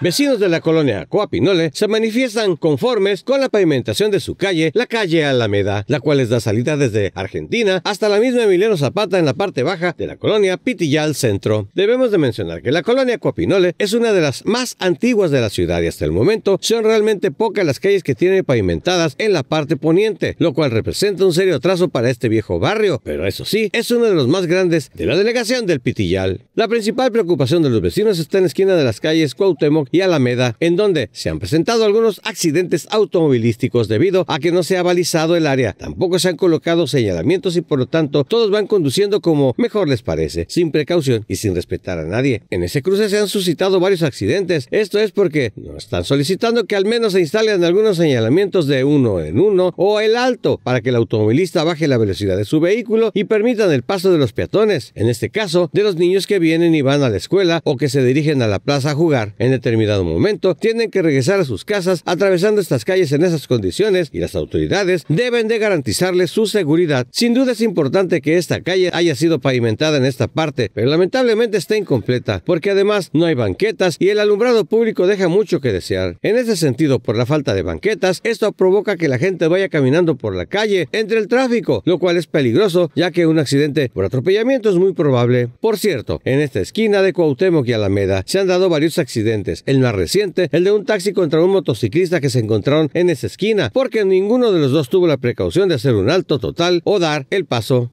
Vecinos de la colonia Coapinole se manifiestan conformes con la pavimentación de su calle, la calle Alameda, la cual les da salida desde Argentina hasta la misma Emiliano Zapata en la parte baja de la colonia Pitillal Centro. Debemos de mencionar que la colonia Coapinole es una de las más antiguas de la ciudad y hasta el momento son realmente pocas las calles que tienen pavimentadas en la parte poniente, lo cual representa un serio atraso para este viejo barrio, pero eso sí, es uno de los más grandes de la delegación del Pitillal. La principal preocupación de los vecinos está en la esquina de las calles Cuauhtémoc y Alameda, en donde se han presentado algunos accidentes automovilísticos debido a que no se ha balizado el área, tampoco se han colocado señalamientos y por lo tanto todos van conduciendo como mejor les parece, sin precaución y sin respetar a nadie. En ese cruce se han suscitado varios accidentes, esto es porque no están solicitando que al menos se instalen algunos señalamientos de uno en uno o el alto para que el automovilista baje la velocidad de su vehículo y permitan el paso de los peatones, en este caso de los niños que vienen y van a la escuela o que se dirigen a la plaza a jugar en determinados momento tienen que regresar a sus casas atravesando estas calles en esas condiciones y las autoridades deben de garantizarles su seguridad. Sin duda es importante que esta calle haya sido pavimentada en esta parte, pero lamentablemente está incompleta porque además no hay banquetas y el alumbrado público deja mucho que desear. En ese sentido, por la falta de banquetas, esto provoca que la gente vaya caminando por la calle entre el tráfico, lo cual es peligroso ya que un accidente por atropellamiento es muy probable. Por cierto, en esta esquina de Cuauhtémoc y Alameda se han dado varios accidentes. El más reciente, el de un taxi contra un motociclista que se encontraron en esa esquina, porque ninguno de los dos tuvo la precaución de hacer un alto total o dar el paso.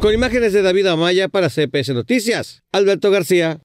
Con imágenes de David Amaya para CPS Noticias, Alberto García.